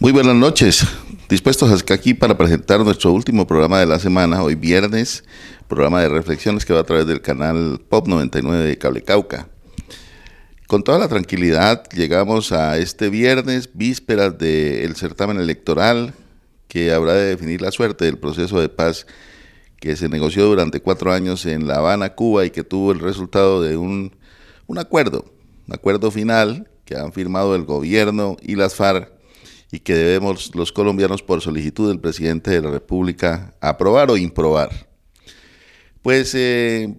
Muy buenas noches. Dispuestos hasta aquí para presentar nuestro último programa de la semana, hoy viernes, programa de reflexiones que va a través del canal Pop 99 de Cable Cauca. Con toda la tranquilidad llegamos a este viernes, vísperas del certamen electoral que habrá de definir la suerte del proceso de paz que se negoció durante cuatro años en La Habana, Cuba, y que tuvo el resultado de un, un acuerdo, un acuerdo final que han firmado el gobierno y las FARC y que debemos los colombianos por solicitud del presidente de la República aprobar o improbar. Pues eh,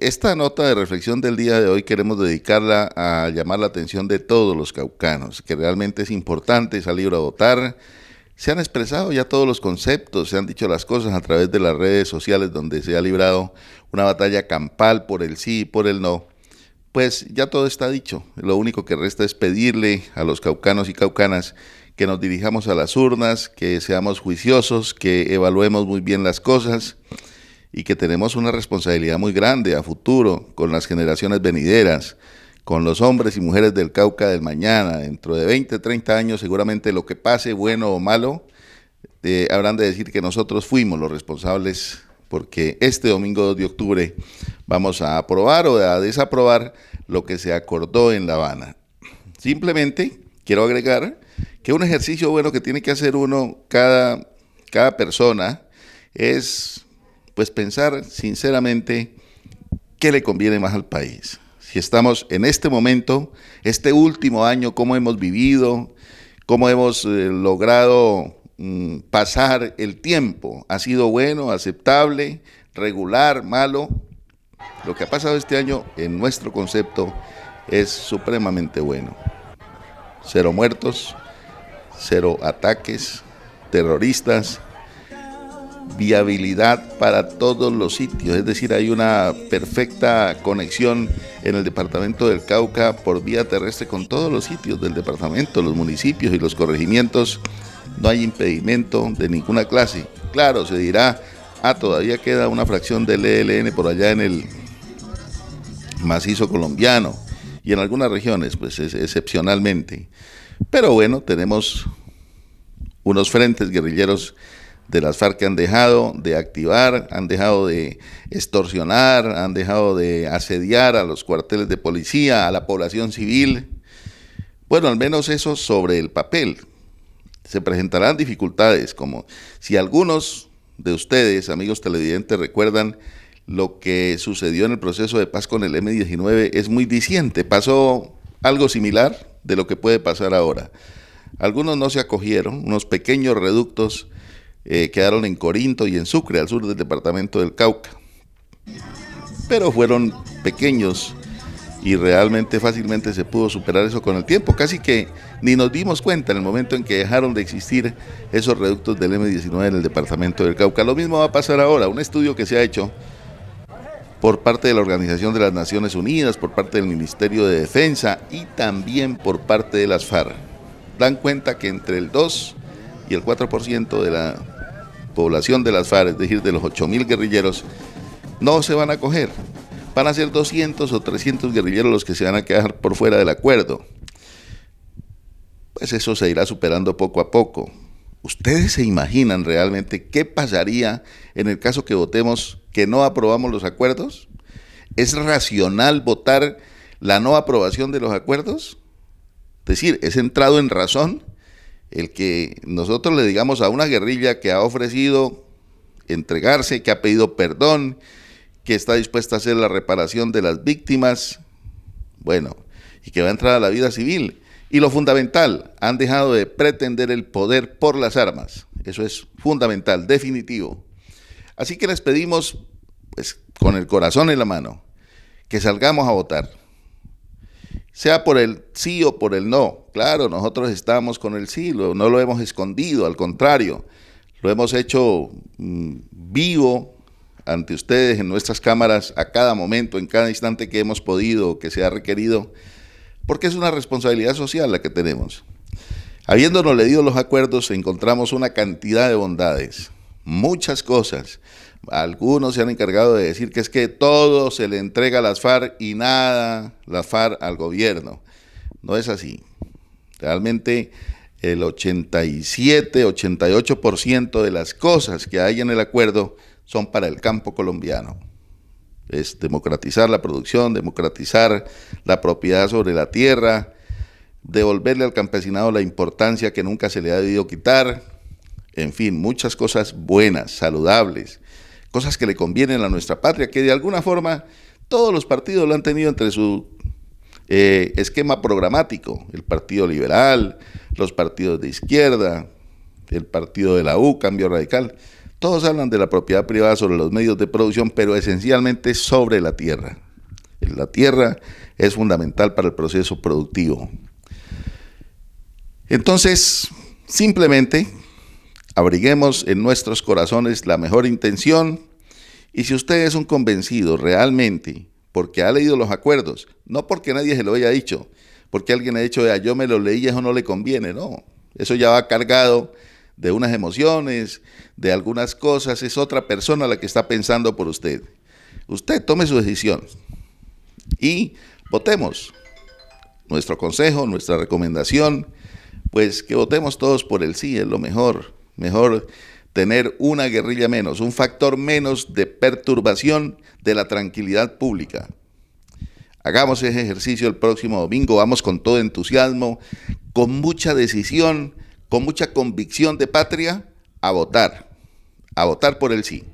esta nota de reflexión del día de hoy queremos dedicarla a llamar la atención de todos los caucanos, que realmente es importante salir a votar. Se han expresado ya todos los conceptos, se han dicho las cosas a través de las redes sociales donde se ha librado una batalla campal por el sí y por el no pues ya todo está dicho. Lo único que resta es pedirle a los caucanos y caucanas que nos dirijamos a las urnas, que seamos juiciosos, que evaluemos muy bien las cosas y que tenemos una responsabilidad muy grande a futuro con las generaciones venideras, con los hombres y mujeres del Cauca del mañana. Dentro de 20, 30 años seguramente lo que pase, bueno o malo, eh, habrán de decir que nosotros fuimos los responsables porque este domingo 2 de octubre vamos a aprobar o a desaprobar lo que se acordó en La Habana. Simplemente quiero agregar un ejercicio bueno que tiene que hacer uno cada, cada persona es pues pensar sinceramente qué le conviene más al país. Si estamos en este momento, este último año, cómo hemos vivido, cómo hemos eh, logrado mm, pasar el tiempo. Ha sido bueno, aceptable, regular, malo. Lo que ha pasado este año, en nuestro concepto, es supremamente bueno. Cero muertos, cero ataques terroristas, viabilidad para todos los sitios, es decir, hay una perfecta conexión en el departamento del Cauca por vía terrestre con todos los sitios del departamento, los municipios y los corregimientos, no hay impedimento de ninguna clase. Claro, se dirá, ah, todavía queda una fracción del ELN por allá en el macizo colombiano y en algunas regiones, pues es, excepcionalmente. Pero bueno, tenemos unos frentes guerrilleros de las FARC que han dejado de activar, han dejado de extorsionar, han dejado de asediar a los cuarteles de policía, a la población civil. Bueno, al menos eso sobre el papel. Se presentarán dificultades, como si algunos de ustedes, amigos televidentes, recuerdan lo que sucedió en el proceso de paz con el M19, es muy diciente. Pasó algo similar de lo que puede pasar ahora. Algunos no se acogieron, unos pequeños reductos eh, quedaron en Corinto y en Sucre, al sur del departamento del Cauca. Pero fueron pequeños y realmente fácilmente se pudo superar eso con el tiempo. Casi que ni nos dimos cuenta en el momento en que dejaron de existir esos reductos del M19 en el departamento del Cauca. Lo mismo va a pasar ahora. Un estudio que se ha hecho por parte de la Organización de las Naciones Unidas, por parte del Ministerio de Defensa y también por parte de las FARC. Dan cuenta que entre el 2 y el 4% de la población de las FAR, es decir, de los 8.000 guerrilleros, no se van a coger. Van a ser 200 o 300 guerrilleros los que se van a quedar por fuera del acuerdo. Pues eso se irá superando poco a poco. ¿Ustedes se imaginan realmente qué pasaría en el caso que votemos que no aprobamos los acuerdos? ¿Es racional votar la no aprobación de los acuerdos? Es decir, ¿es entrado en razón el que nosotros le digamos a una guerrilla que ha ofrecido entregarse, que ha pedido perdón, que está dispuesta a hacer la reparación de las víctimas, bueno, y que va a entrar a la vida civil? Y lo fundamental, han dejado de pretender el poder por las armas. Eso es fundamental, definitivo. Así que les pedimos, pues, con el corazón en la mano, que salgamos a votar. Sea por el sí o por el no. Claro, nosotros estamos con el sí, no lo hemos escondido, al contrario, lo hemos hecho mm, vivo ante ustedes en nuestras cámaras a cada momento, en cada instante que hemos podido, que se ha requerido, porque es una responsabilidad social la que tenemos. Habiéndonos leído los acuerdos, encontramos una cantidad de bondades muchas cosas. Algunos se han encargado de decir que es que todo se le entrega a las FARC y nada las FARC al gobierno. No es así. Realmente el 87, 88% de las cosas que hay en el acuerdo son para el campo colombiano. Es democratizar la producción, democratizar la propiedad sobre la tierra, devolverle al campesinado la importancia que nunca se le ha debido quitar, en fin, muchas cosas buenas, saludables, cosas que le convienen a nuestra patria, que de alguna forma todos los partidos lo han tenido entre su eh, esquema programático, el Partido Liberal, los partidos de izquierda, el Partido de la U, Cambio Radical. Todos hablan de la propiedad privada sobre los medios de producción, pero esencialmente sobre la tierra. La tierra es fundamental para el proceso productivo. Entonces, simplemente abriguemos en nuestros corazones la mejor intención y si usted es un convencido realmente, porque ha leído los acuerdos, no porque nadie se lo haya dicho, porque alguien ha dicho, yo me lo leí, eso no le conviene, no, eso ya va cargado de unas emociones, de algunas cosas, es otra persona la que está pensando por usted. Usted tome su decisión y votemos. Nuestro consejo, nuestra recomendación, pues que votemos todos por el sí, es lo mejor. Mejor tener una guerrilla menos, un factor menos de perturbación de la tranquilidad pública. Hagamos ese ejercicio el próximo domingo, vamos con todo entusiasmo, con mucha decisión, con mucha convicción de patria, a votar, a votar por el sí.